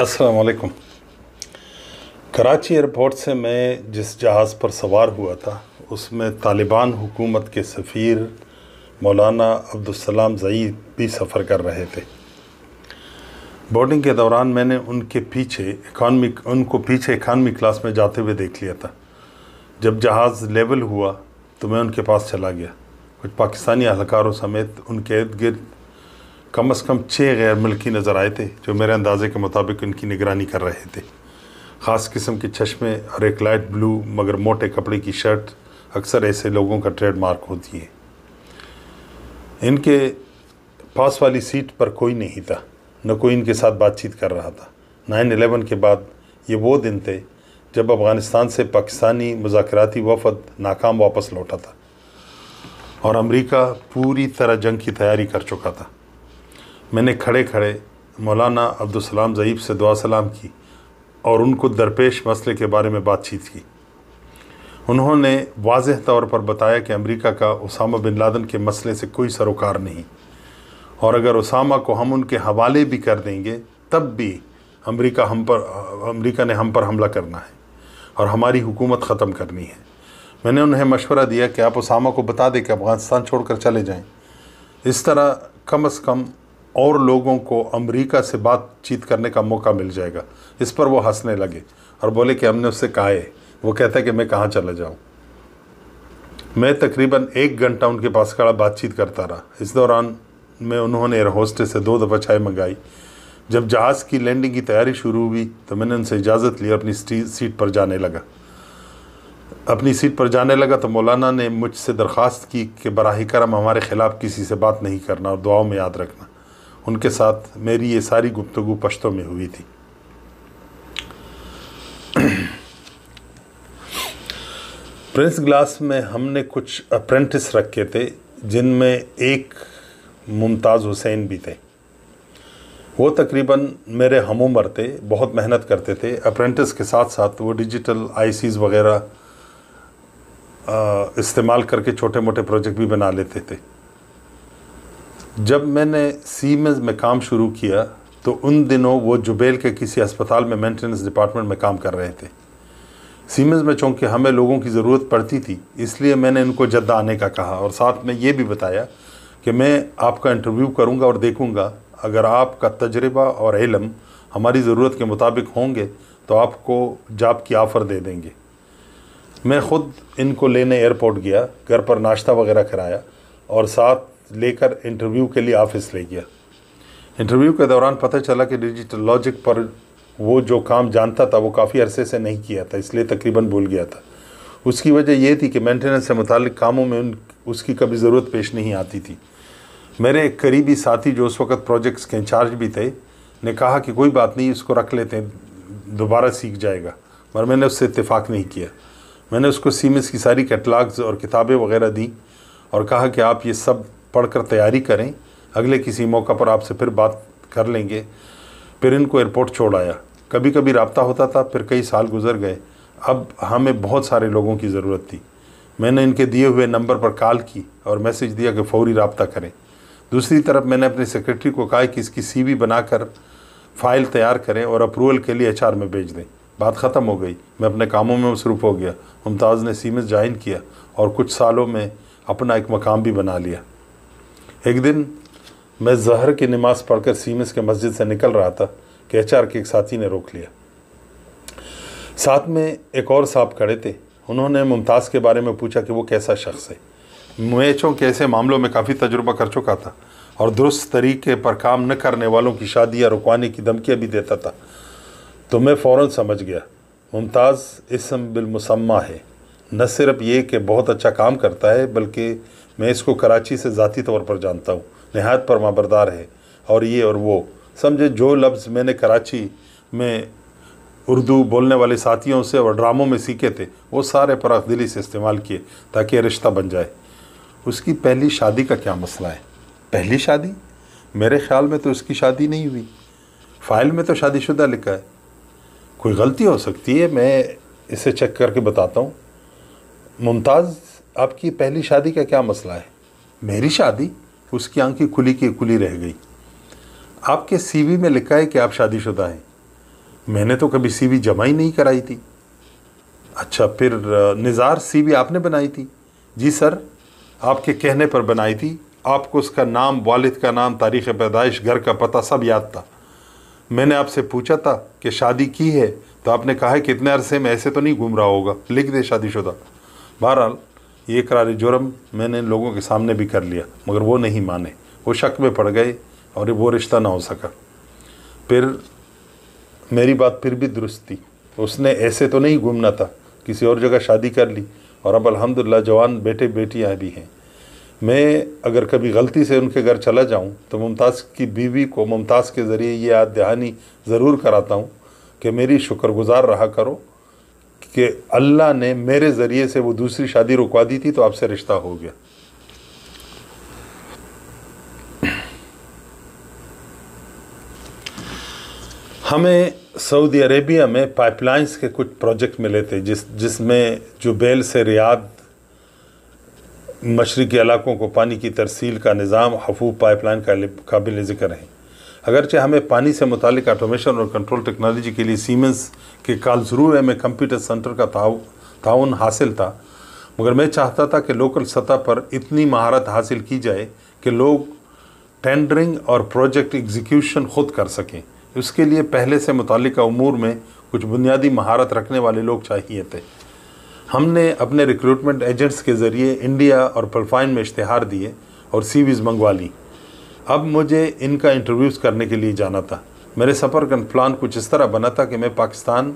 अस्सलाम वालेकुम कराची एयरपोर्ट से मैं जिस जहाज़ पर सवार हुआ था उसमें तालिबान हुकूमत के सफ़ीर मौलाना अब्दुलसलाम जईद भी सफ़र कर रहे थे बोर्डिंग के दौरान मैंने उनके पीछे इकानमी उनको पीछे इकानमी क्लास में जाते हुए देख लिया था जब जहाज़ लेवल हुआ तो मैं उनके पास चला गया कुछ पाकिस्तानी अहलकारों समेत उनके इर्द गिर्द कम अज़ कम छः गैर मुल्की नज़र आए थे जो मेरे अंदाजे के मुताबिक उनकी निगरानी कर रहे थे ख़ास किस्म के चश्मे और एक लाइट ब्लू मगर मोटे कपड़े की शर्ट अक्सर ऐसे लोगों का ट्रेडमार्क होती है इनके पास वाली सीट पर कोई नहीं था न कोई इनके साथ बातचीत कर रहा था नाइन एलेवन के बाद ये वो दिन थे जब अफ़गानिस्तान से पाकिस्तानी मुजाकराती वफद नाकाम वापस लौटा था और अमरीका पूरी तरह जंग की तैयारी कर चुका था मैंने खड़े खड़े मौलाना अब्दुलसलाम ज़यीब से दुआ सलाम की और उनको दरपेश मसले के बारे में बातचीत की उन्होंने वाजह तौर पर बताया कि अमरीका का उसामा बिन लादन के मसले से कोई सरोकार नहीं और अगर उसामा को हम उनके हवाले भी कर देंगे तब भी अमरीका हम पर अमरीका ने हम पर हमला करना है और हमारी हुकूमत ख़त्म करनी है मैंने उन्हें मशवरा दिया कि आप उसामा को बता दें कि अफ़गानिस्तान छोड़कर चले जाएं इस तरह कम अज़ कम और लोगों को अमेरिका से बातचीत करने का मौका मिल जाएगा इस पर वो हंसने लगे और बोले कि हमने उससे कहा है वो कहता है कि मैं कहाँ चला जाऊँ मैं तकरीबन एक घंटा उनके पास खड़ा बातचीत करता रहा इस दौरान मैं उन्होंने एयर होस्टेस से दो दफ़ा चाय मंगाई जब जहाज़ की लैंडिंग की तैयारी शुरू हुई तो मैंने उनसे इजाज़त ली और अपनी सीट पर जाने लगा अपनी सीट पर जाने लगा तो मौलाना ने मुझसे दरख्वास्त की कि बरह करम हमारे ख़िलाफ़ किसी से बात नहीं करना और दुआओं में याद रखना उनके साथ मेरी ये सारी गुप्तगु पश्तों में हुई थी प्रिंस ग्लास में हमने कुछ अप्रेंटिस रखे थे जिनमें एक मुमताज़ हुसैन भी थे वो तकरीबन मेरे हम उम्र थे बहुत मेहनत करते थे अप्रेंटिस के साथ साथ वो डिजिटल आईसीज़ वगैरह इस्तेमाल करके छोटे मोटे प्रोजेक्ट भी बना लेते थे जब मैंने सीमेंस में काम शुरू किया तो उन दिनों वो जुबेल के किसी अस्पताल में मेंटेनेंस डिपार्टमेंट में काम कर रहे थे सीमेंस में चूँकि हमें लोगों की ज़रूरत पड़ती थी इसलिए मैंने इनको जद्दा आने का कहा और साथ में ये भी बताया कि मैं आपका इंटरव्यू करूँगा और देखूँगा अगर आपका तजर्बा और इलम हमारी ज़रूरत के मुताबिक होंगे तो आपको जाप की ऑफ़र दे देंगे मैं ख़ुद इनको लेने एयरपोर्ट गया घर पर नाश्ता वगैरह कराया और साथ लेकर इंटरव्यू के लिए ऑफिस ले गया इंटरव्यू के दौरान पता चला कि डिजिटल लॉजिक पर वो जो काम जानता था वो काफ़ी अरसे से नहीं किया था इसलिए तकरीबन भूल गया था उसकी वजह यह थी कि मेंटेनेंस से मुतल कामों में उन उसकी कभी ज़रूरत पेश नहीं आती थी मेरे एक करीबी साथी जो उस वक्त प्रोजेक्ट्स के इंचार्ज भी थे ने कहा कि कोई बात नहीं इसको रख लेते हैं दोबारा सीख जाएगा मगर मैंने उससे इतफाक़ नहीं किया मैंने उसको सीमेंस की सारी कैटलाग्स और किताबें वगैरह दी और कहा कि आप ये सब पढ़कर तैयारी करें अगले किसी मौका पर आपसे फिर बात कर लेंगे फिर इनको एयरपोर्ट छोड़ आया कभी कभी रबता होता था फिर कई साल गुजर गए अब हमें बहुत सारे लोगों की ज़रूरत थी मैंने इनके दिए हुए नंबर पर कॉल की और मैसेज दिया कि फ़ौरी रबता करें दूसरी तरफ मैंने अपने सेक्रेटरी को कहा कि इसकी सीवी बनाकर फाइल तैयार करें और अप्रूवल के लिए एचआर में भेज दें बात ख़त्म हो गई मैं अपने कामों में मसरूफ़ हो गया मुमताज़ ने सीमेंस ज्वाइन किया और कुछ सालों में अपना एक मकाम भी बना लिया एक दिन मैं जहर की नमाज़ पढ़कर सीमेंस के मस्जिद से निकल रहा था कि एच के एक साथी ने रोक लिया साथ में एक और साहब खड़े थे उन्होंने मुमताज़ के बारे में पूछा कि वो कैसा शख्स है मैचों के ऐसे मामलों में काफ़ी तजुर्बा कर चुका था और दुरुस्त तरीके पर काम न करने वालों की शादियाँ रुकवाने की धमकियाँ भी देता था तो मैं फ़ौर समझ गया मुमताज़ इसम बिलमसम है न सिर्फ ये कि बहुत अच्छा काम करता है बल्कि मैं इसको कराची से ज़ाती तौर पर जानता हूँ नहायत परमाबरदार है और ये और वो समझे जो लफ्ज़ मैंने कराची में उर्दू बोलने वाले साथियों से और ड्रामों में सीखे थे वो सारे पर दिली से इस्तेमाल किए ताकि रिश्ता बन जाए उसकी पहली शादी का क्या मसला है पहली शादी मेरे ख्याल में तो उसकी शादी नहीं हुई फाइल में तो शादीशुदा लिखा है कोई गलती हो सकती है मैं इसे चेक करके बताता हूँ मुमताज़ आपकी पहली शादी का क्या मसला है मेरी शादी उसकी आंखें खुली की खुली रह गई आपके सीवी में लिखा है कि आप शादीशुदा हैं मैंने तो कभी सीवी जमा ही नहीं कराई थी अच्छा फिर निज़ार सीवी आपने बनाई थी जी सर आपके कहने पर बनाई थी आपको उसका नाम वालिद का नाम तारीख़ पैदाइश घर का पता सब याद था मैंने आपसे पूछा था कि शादी की है तो आपने कहा है कि इतने अरसे में ऐसे तो नहीं घूम रहा होगा लिख दे शादीशुदा बहरहाल ये करार जुर्म मैंने लोगों के सामने भी कर लिया मगर वो नहीं माने वो शक में पड़ गए और वो रिश्ता ना हो सका फिर मेरी बात फिर भी दुरुस्त थी उसने ऐसे तो नहीं घूमना था किसी और जगह शादी कर ली और अब अल्हम्दुलिल्लाह जवान बेटे बेटियाँ भी हैं मैं अगर कभी गलती से उनके घर चला जाऊं तो मुमताज़ की बीवी को मुमताज़ के ज़रिए ये याद दहानी ज़रूर कराता हूं कि मेरी शुक्रगुज़ार रहा करो कि अल्लाह ने मेरे ज़रिए से वो दूसरी शादी रुकवा दी थी तो आपसे रिश्ता हो गया हमें सऊदी अरेबिया में पाइपलाइंस के कुछ प्रोजेक्ट मिले थे जिस जिसमें जुबेल से रियाद मशरक़ी इलाकों को पानी की तरसील का निज़ाम हफूब पाइपलाइन का काबिल ज़िक्र है अगरचे हमें पानी से मुतक ऑटोमेशन और कंट्रोल टेक्नोलॉजी के लिए सीमेंस के काल ज़रूर है मैं कंप्यूटर सेंटर का ताउन हासिल था मगर मैं चाहता था कि लोकल सतह पर इतनी महारत हासिल की जाए कि लोग टेंडरिंग और प्रोजेक्ट एग्जीक्यूशन खुद कर सकें उसके लिए पहले से मुतल अमूर में कुछ बुनियादी महारत रखने वाले लोग चाहिए थे हमने अपने रिक्रूटमेंट एजेंट्स के ज़रिए इंडिया और पलफाइन में इश्तहार दिए और सीवीज़ मंगवा ली अब मुझे इनका इंटरव्यूज़ करने के लिए जाना था मेरे सफ़र का प्लान कुछ इस तरह बना था कि मैं पाकिस्तान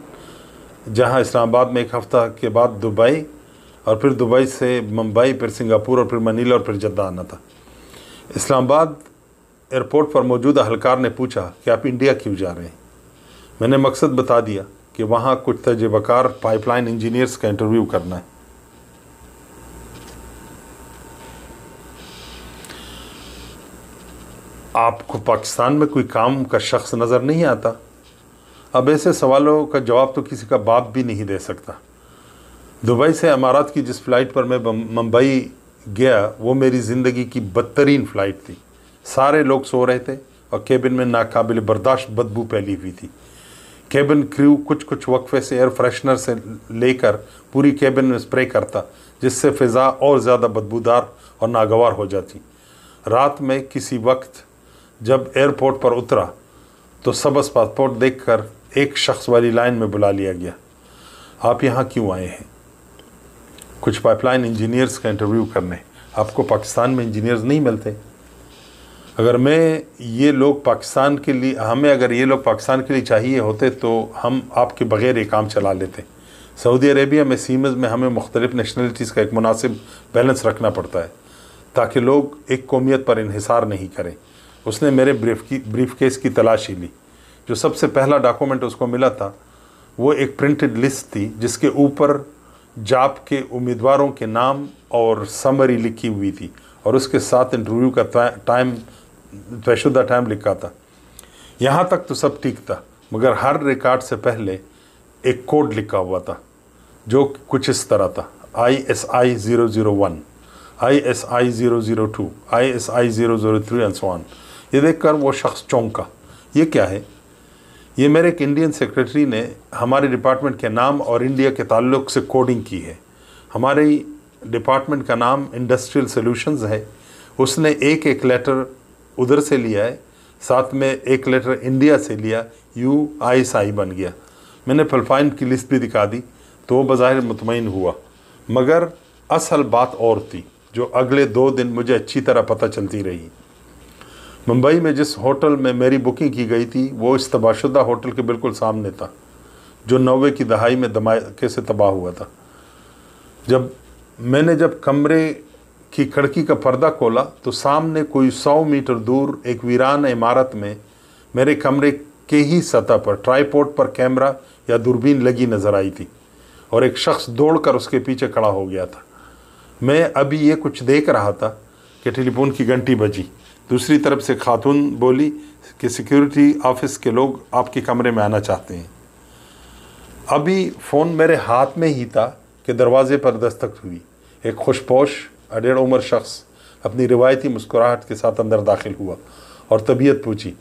जहाँ इस्लामाबाद में एक हफ़्ता के बाद दुबई और फिर दुबई से मुंबई फिर सिंगापुर और फिर मनीला और फिर जद्दा आना था इस्लामाबाद एयरपोर्ट पर मौजूद अहलकार ने पूछा कि आप इंडिया क्यों जा रहे हैं मैंने मकसद बता दिया कि वहाँ कुछ तजर्बाकार पाइपलाइन इंजीनियर्स का इंटरव्यू करना है आपको पाकिस्तान में कोई काम का शख्स नज़र नहीं आता अब ऐसे सवालों का जवाब तो किसी का बाप भी नहीं दे सकता दुबई से अमारात की जिस फ़्लाइट पर मैं मुंबई गया वो मेरी ज़िंदगी की बदतरीन फ़्लाइट थी सारे लोग सो रहे थे और केबिन में नाकबिल बर्दाश्त बदबू फैली हुई थी केबिन क्रू कुछ कुछ वक्फे से एयर फ्रेशनर से लेकर पूरी केबिन में स्प्रे करता जिससे फ़िज़ा और ज़्यादा बदबूदार और नागवार हो जाती रात में किसी वक्त जब एयरपोर्ट पर उतरा तो सबस पासपोर्ट देखकर एक शख्स वाली लाइन में बुला लिया गया आप यहाँ क्यों आए हैं कुछ पाइपलाइन इंजीनियर्स का इंटरव्यू करने आपको पाकिस्तान में इंजीनियर्स नहीं मिलते अगर मैं ये लोग पाकिस्तान के लिए हमें अगर ये लोग पाकिस्तान के लिए चाहिए होते तो हम आपके बग़ैर ये काम चला लेते सऊदी अरेबिया में सीमज़ में हमें मुख्तलिफ़ नेशनलिटीज़ का एक मुनासिब बैलेंस रखना पड़ता है ताकि लोग एक कौमियत पर इहिसार नहीं करें उसने मेरे ब्रीफ की ब्रीफ केस की तलाशी ली जो सबसे पहला डॉक्यूमेंट उसको मिला था वो एक प्रिंटेड लिस्ट थी जिसके ऊपर जाप के उम्मीदवारों के नाम और समरी लिखी हुई थी और उसके साथ इंटरव्यू का टाइम तयशुदा टाइम लिखा था यहाँ तक तो सब ठीक था मगर हर रिकॉर्ड से पहले एक कोड लिखा हुआ था जो कुछ इस तरह था I S I zero zero one I S I zero zero two I S I zero zero three and so ये देखकर वो शख्स चौंका ये क्या है ये मेरे एक इंडियन सेक्रेटरी ने हमारे डिपार्टमेंट के नाम और इंडिया के ताल्लुक से कोडिंग की है हमारे डिपार्टमेंट का नाम इंडस्ट्रियल सॉल्यूशंस है उसने एक एक लेटर उधर से लिया है साथ में एक लेटर इंडिया से लिया यू आई साई बन गया मैंने फलफाइन की लिस्ट भी दिखा दी तो वो बज़ाहिर मुतमिन हुआ मगर असल बात और थी जो अगले दो दिन मुझे अच्छी तरह पता चलती रही मुंबई में जिस होटल में मेरी बुकिंग की गई थी वो इस तबाहशुदा होटल के बिल्कुल सामने था जो नब्बे की दहाई में धमाके से तबाह हुआ था जब मैंने जब कमरे की खिड़की का पर्दा खोला तो सामने कोई सौ मीटर दूर एक वीरान इमारत में मेरे कमरे के ही सतह पर ट्राईपोर्ट पर कैमरा या दूरबीन लगी नज़र आई थी और एक शख्स दौड़कर उसके पीछे खड़ा हो गया था मैं अभी ये कुछ देख रहा था कि टेलीफोन की घंटी बजी दूसरी तरफ से खातून बोली कि सिक्योरिटी ऑफिस के लोग आपके कमरे में आना चाहते हैं अभी फ़ोन मेरे हाथ में ही था कि दरवाज़े पर दस्तक हुई एक खुशपोश अडेड़ उम्र शख्स अपनी रिवायती मुस्कुराहट के साथ अंदर दाखिल हुआ और तबीयत पूछी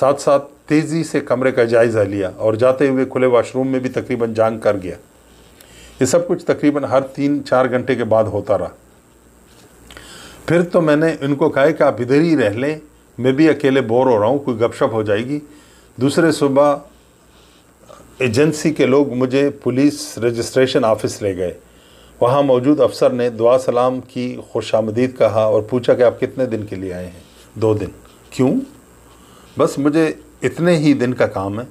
साथ साथ तेज़ी से कमरे का जायज़ा लिया और जाते हुए खुले वाशरूम में भी तकरीबन जांग कर गया ये सब कुछ तकरीबन हर तीन चार घंटे के बाद होता रहा फिर तो मैंने इनको कहा कि आप इधर ही रह लें मैं भी अकेले बोर हो रहा हूँ कोई गपशप हो जाएगी दूसरे सुबह एजेंसी के लोग मुझे पुलिस रजिस्ट्रेशन ऑफिस ले गए वहाँ मौजूद अफसर ने दुआ सलाम की खुश आमदीद कहा और पूछा कि आप कितने दिन के लिए आए हैं दो दिन क्यों बस मुझे इतने ही दिन का काम है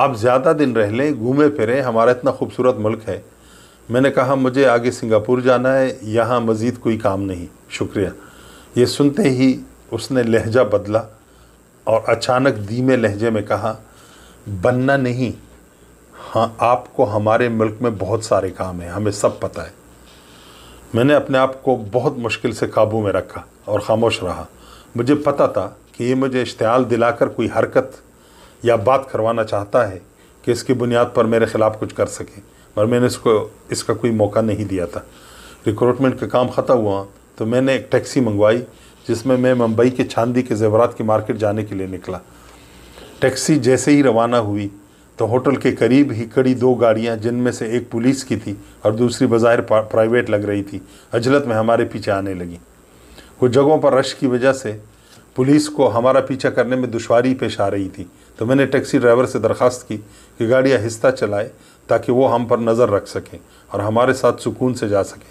आप ज़्यादा दिन रह लें घूमे फिरें हमारा इतना खूबसूरत मुल्क है मैंने कहा मुझे आगे सिंगापुर जाना है यहाँ मज़ीद कोई काम नहीं शुक्रिया ये सुनते ही उसने लहजा बदला और अचानक धीमे लहजे में कहा बनना नहीं हाँ आपको हमारे मुल्क में बहुत सारे काम हैं हमें सब पता है मैंने अपने आप को बहुत मुश्किल से काबू में रखा और खामोश रहा मुझे पता था कि ये मुझे इश्तहाल दिलाकर कोई हरकत या बात करवाना चाहता है कि इसकी बुनियाद पर मेरे ख़िलाफ़ कुछ कर सकें और मैंने इसको इसका कोई मौका नहीं दिया था रिक्रूटमेंट का काम ख़त्म हुआ तो मैंने एक टैक्सी मंगवाई जिसमें मैं मुंबई के चांदी के जेवरात की मार्केट जाने के लिए निकला टैक्सी जैसे ही रवाना हुई तो होटल के करीब ही कड़ी दो गाड़ियां जिनमें से एक पुलिस की थी और दूसरी बाज़ाहिर प्राइवेट लग रही थी अजलत में हमारे पीछे आने लगी कुछ जगहों पर रश की वजह से पुलिस को हमारा पीछा करने में दुशारी पेश आ रही थी तो मैंने टैक्सी ड्राइवर से दरख्वास्त की कि गाड़ियाँ हिस्सा चलाए ताकि वो हम पर नज़र रख सकें और हमारे साथ सुकून से जा सकें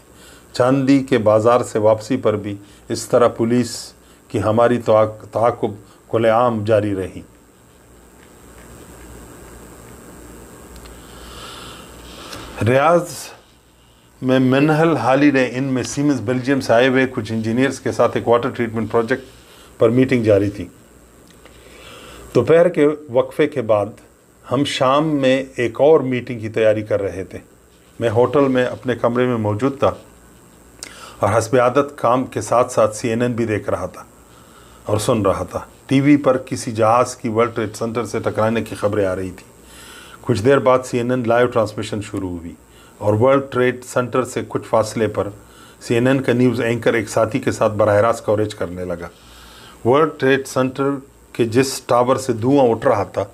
चांदी के बाज़ार से वापसी पर भी इस तरह पुलिस की हमारी तहकुब खुलेआम जारी रही रियाज में मिनहल हाली ने में सीमेंस बेल्जियम से आए हुए कुछ इंजीनियर्स के साथ एक वाटर ट्रीटमेंट प्रोजेक्ट पर मीटिंग जारी थी दोपहर के वक्फे के बाद हम शाम में एक और मीटिंग की तैयारी कर रहे थे मैं होटल में अपने कमरे में मौजूद था और हसब आदत काम के साथ साथ सी भी देख रहा था और सुन रहा था टीवी पर किसी जहाज़ की वर्ल्ड ट्रेड सेंटर से टकराने की खबरें आ रही थी कुछ देर बाद सी लाइव ट्रांसमिशन शुरू हुई और वर्ल्ड ट्रेड सेंटर से कुछ फासले पर सी का न्यूज़ एंकर एक साथी के साथ बरह रास्त कवरेज करने लगा वर्ल्ड ट्रेड सेंटर के जिस टावर से धुआं उठ रहा था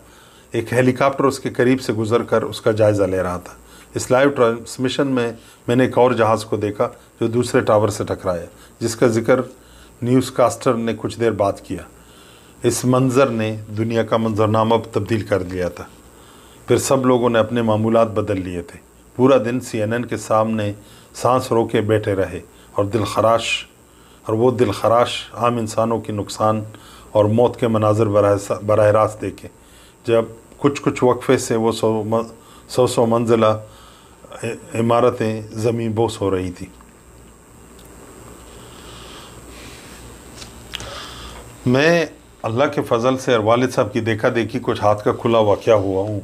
एक हेलीकॉप्टर उसके करीब से गुजर कर उसका जायज़ा ले रहा था इस लाइव ट्रांसमिशन में मैंने एक और जहाज़ को देखा जो दूसरे टावर से टकराया जिसका जिक्र न्यूज़ कास्टर ने कुछ देर बाद किया इस मंज़र ने दुनिया का मंजरनामा तब्दील कर दिया था फिर सब लोगों ने अपने मामूलत बदल लिए थे पूरा दिन एन के सामने सांस रोके बैठे रहे और दिल खराश और वो खराश आम इंसानों के नुकसान और मौत के मनाजर बरह रास्त देखे जब कुछ कुछ वक्फे से वो सौ सौ सौ मंजिला इमारतें ज़मीन बोस हो रही थी मैं अल्लाह के फजल से और वालद साहब की देखा देखी कुछ हाथ का खुला वाक़ हुआ हूँ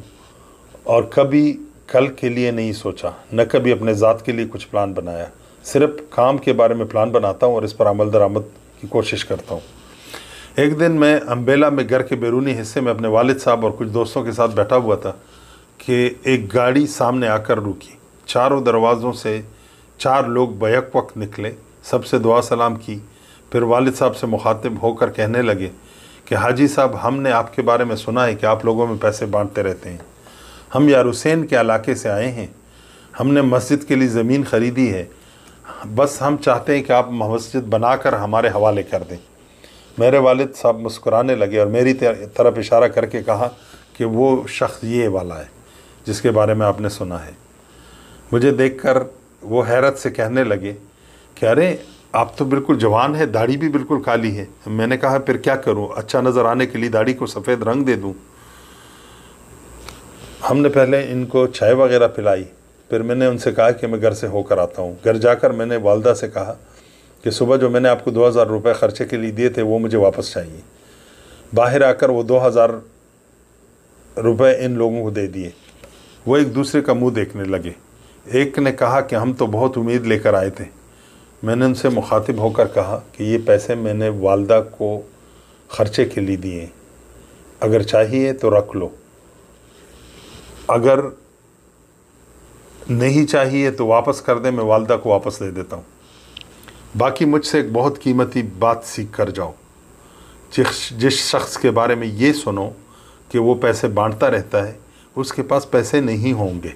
और कभी कल के लिए नहीं सोचा न कभी अपने ज़ात के लिए कुछ प्लान बनाया सिर्फ काम के बारे में प्लान बनाता हूँ और इस पर अमल दरामद की कोशिश करता हूँ एक दिन मैं अम्बेला में घर के बैरूनी हिस्से में अपने वालिद साहब और कुछ दोस्तों के साथ बैठा हुआ था कि एक गाड़ी सामने आकर रुकी चारों दरवाज़ों से चार लोग बैक वक्त निकले सबसे दुआ सलाम की फिर वालिद साहब से मुखातिब होकर कहने लगे कि हाजी साहब हमने आपके बारे में सुना है कि आप लोगों में पैसे बांटते रहते हैं हम यार हुसैन के इलाके से आए हैं हमने मस्जिद के लिए ज़मीन ख़रीदी है बस हम चाहते हैं कि आप मस्जिद बनाकर हमारे हवाले कर दें मेरे वालिद साहब मुस्कुराने लगे और मेरी तरफ इशारा करके कहा कि वो शख्स ये वाला है जिसके बारे में आपने सुना है मुझे देखकर वो हैरत से कहने लगे कि अरे आप तो बिल्कुल जवान है दाढ़ी भी बिल्कुल काली है मैंने कहा फिर क्या करूँ अच्छा नज़र आने के लिए दाढ़ी को सफ़ेद रंग दे दूँ हमने पहले इनको चाय वगैरह पिलाई फिर मैंने उनसे कहा कि मैं घर से होकर आता हूँ घर जाकर मैंने वालदा से कहा कि सुबह जो मैंने आपको दो हज़ार रुपये ख़र्चे के लिए दिए थे वो मुझे वापस चाहिए बाहर आकर वो दो हज़ार रुपये इन लोगों को दे दिए वो एक दूसरे का मुंह देखने लगे एक ने कहा कि हम तो बहुत उम्मीद लेकर आए थे मैंने उनसे मुखातिब होकर कहा कि ये पैसे मैंने वालदा को ख़र्चे के लिए दिए अगर चाहिए तो रख लो अगर नहीं चाहिए तो वापस कर दें मैं वालदा को वापस दे देता हूँ बाकी मुझसे एक बहुत कीमती बात सीख कर जाओ जिस जिस शख्स के बारे में ये सुनो कि वो पैसे बांटता रहता है उसके पास पैसे नहीं होंगे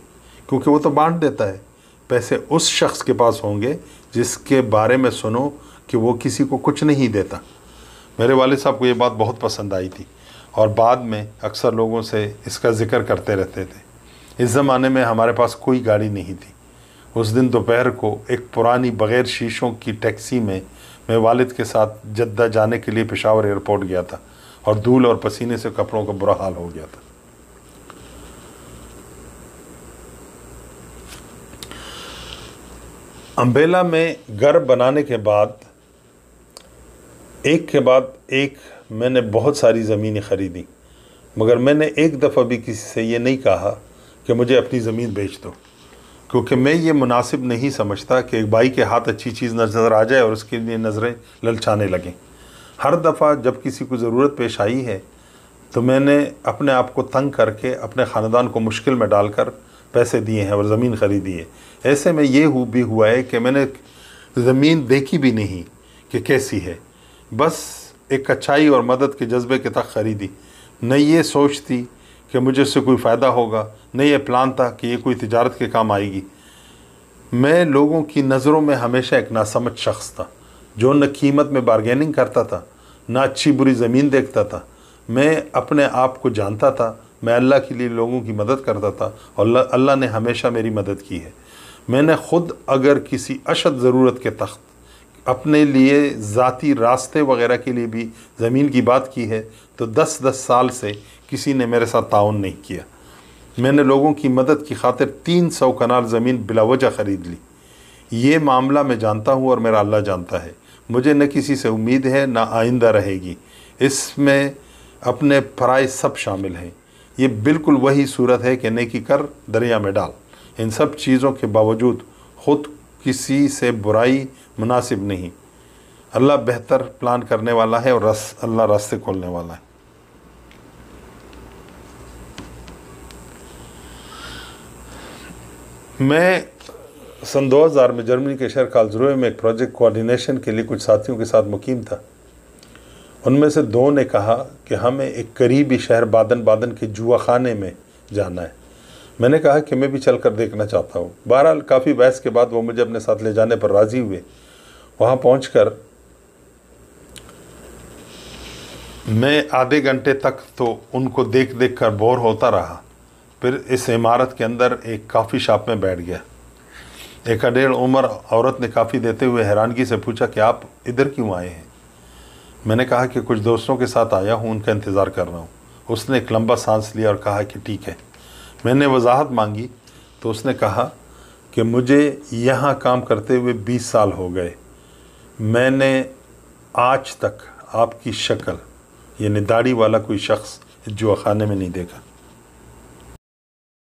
क्योंकि वो तो बांट देता है पैसे उस शख्स के पास होंगे जिसके बारे में सुनो कि वो किसी को कुछ नहीं देता मेरे वाले साहब को ये बात बहुत पसंद आई थी और बाद में अक्सर लोगों से इसका ज़िक्र करते रहते थे इस ज़माने में हमारे पास कोई गाड़ी नहीं थी उस दिन दोपहर को एक पुरानी बग़ैर शीशों की टैक्सी में मैं वालिद के साथ जद्दा जाने के लिए पेशावर एयरपोर्ट गया था और धूल और पसीने से कपड़ों का बुरा हाल हो गया था अम्बेला में घर बनाने के बाद एक के बाद एक मैंने बहुत सारी ज़मीनें ख़रीदी मगर मैंने एक दफ़ा भी किसी से ये नहीं कहा कि मुझे अपनी ज़मीन बेच दो क्योंकि मैं ये मुनासिब नहीं समझता कि एक भाई के हाथ अच्छी चीज़ नज़र आ जाए और उसके लिए नज़रें ललचाने लगें हर दफ़ा जब किसी को ज़रूरत पेश आई है तो मैंने अपने आप को तंग करके अपने ख़ानदान को मुश्किल में डालकर पैसे दिए हैं और ज़मीन ख़रीदी है ऐसे में ये हु भी हुआ है कि मैंने ज़मीन देखी भी नहीं कि कैसी है बस एक अच्छाई और मदद के जज्बे के तक ख़रीदी न ये सोचती कि मुझे उससे कोई फ़ायदा होगा नहीं ये प्लान था कि ये कोई तजारत के काम आएगी मैं लोगों की नज़रों में हमेशा एक नासमझ शख्स था जो न कीमत में बारगेनिंग करता था ना अच्छी बुरी ज़मीन देखता था मैं अपने आप को जानता था मैं अल्लाह के लिए लोगों की मदद करता था और अल्लाह ने हमेशा मेरी मदद की है मैंने ख़ुद अगर किसी अशद ज़रूरत के तख्त अपने लिए ज़ाती रास्ते वगैरह के लिए भी ज़मीन की बात की है तो दस दस साल से किसी ने मेरे साथ ताउन नहीं किया मैंने लोगों की मदद की खातिर तीन सौ कनाल ज़मीन बिलावजा ख़रीद ली ये मामला मैं जानता हूँ और मेरा अल्लाह जानता है मुझे न किसी से उम्मीद है ना आइंदा रहेगी इसमें अपने फ़राइज सब शामिल हैं ये बिल्कुल वही सूरत है कि नेकी कर दरिया में डाल इन सब चीज़ों के बावजूद ख़ुद किसी से बुराई मुनासिब नहीं अल्लाह बेहतर प्लान करने वाला है और रस अल्लाह रास्ते खोलने वाला है मैं सन 2000 में जर्मनी के शहर कालजरोए में एक प्रोजेक्ट कोऑर्डिनेशन के लिए कुछ साथियों के साथ मुकीम था उनमें से दो ने कहा कि हमें एक करीबी शहर बादन बादन के जुआ खाने में जाना है मैंने कहा कि मैं भी चल कर देखना चाहता हूँ बहरहाल काफ़ी बहस के बाद वो मुझे अपने साथ ले जाने पर राज़ी हुए वहाँ पहुँच कर मैं आधे घंटे तक तो उनको देख देख कर बोर होता रहा फिर इस इमारत के अंदर एक काफ़ी शॉप में बैठ गया एक डेढ़ उम्र औरत ने काफ़ी देते हुए हैरानगी से पूछा कि आप इधर क्यों आए हैं मैंने कहा कि कुछ दोस्तों के साथ आया हूँ उनका इंतज़ार कर रहा हूँ उसने एक लंबा सांस लिया और कहा कि ठीक है मैंने वजाहत मांगी तो उसने कहा कि मुझे यहाँ काम करते हुए 20 साल हो गए मैंने आज तक आपकी शक्ल यानी दाढ़ी वाला कोई शख्स जुआ खाने में नहीं देखा